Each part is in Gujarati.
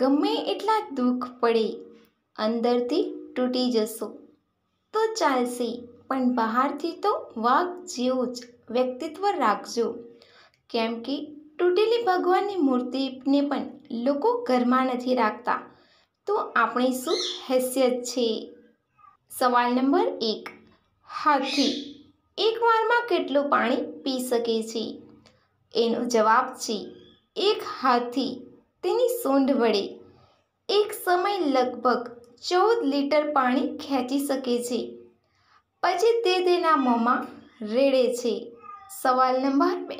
ગમે એટલા દુઃખ પડે અંદરથી તૂટી જશો તો ચાલશે પણ બહારથી તો વાઘ જેવું જ વ્યક્તિત્વ રાખજો કેમ કે તૂટેલી ભગવાનની મૂર્તિને પણ લોકો ઘરમાં નથી રાખતા તો આપણી શું હેસિયત છે સવાલ નંબર એક હાથી એક વારમાં કેટલું પાણી પી શકે છે એનો જવાબ છે એક હાથી તેની સૂંઢ વડે એક સમય લગભગ ચૌદ લીટર પાણી ખેંચી શકે છે પછી તે તેના મોંમાં રેડે છે સવાલ નંબર બે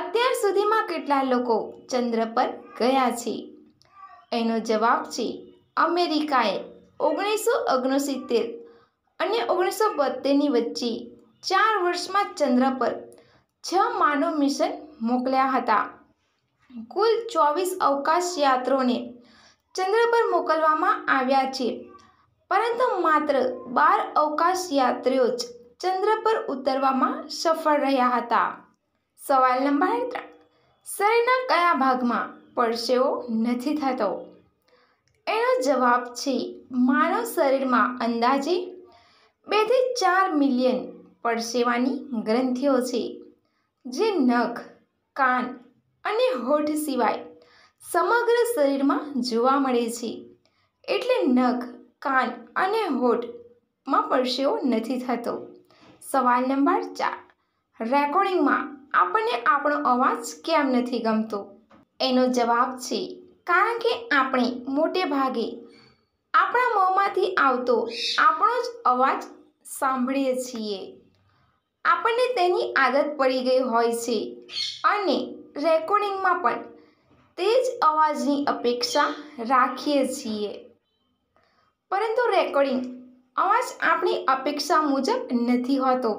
અત્યાર સુધીમાં કેટલા લોકો ચંદ્ર પર ગયા છે એનો જવાબ છે અમેરિકાએ ઓગણીસો ઓગણસિત્તેર અને ઓગણીસો બોતેરની વચ્ચે ચાર વર્ષમાં ચંદ્ર પર છ માનવ મિશન મોકલ્યા હતા કુલ ચોવીસ અવકાશ યાત્રોને ચંદ્ર પર મોકલવામાં આવ્યા છે પરંતુ માત્ર બાર અવકાશ યાત્રીઓ જ ચંદ્ર પર ઉતરવામાં સફળ રહ્યા હતા સવાલ નંબર ત્રણ શરીરના કયા ભાગમાં પરસેવો નથી થતો એનો જવાબ છે માનવ શરીરમાં અંદાજે બેથી ચાર મિલિયન પરસેવાની ગ્રંથિઓ છે જે નખ કાન અને હોઠ સિવાય સમગ્ર શરીરમાં જોવા મળે છે એટલે નખ કાન અને હોઠમાં પરસેવો નથી થતો સવાલ નંબર ચાર રેકોર્ડિંગમાં આપણને આપણો અવાજ કેમ નથી ગમતો એનો જવાબ છે કારણ કે આપણે મોટે ભાગે આપણા મોંમાંથી આવતો આપણો જ અવાજ સાંભળીએ છીએ આપણને તેની આદત પડી ગઈ હોય છે અને રેકોર્ડિંગમાં પણ તે જ અવાજની અપેક્ષા રાખીએ છીએ પરંતુ રેકોર્ડિંગ અવાજ આપણી અપેક્ષા મુજબ નથી હોતો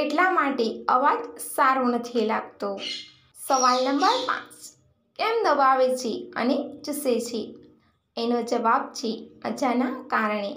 એટલા માટે અવાજ સારો નથી લાગતો સવાલ નંબર પાંચ કેમ દબાવે છે અને ચૂસે છે એનો જવાબ છે અજાના કારણે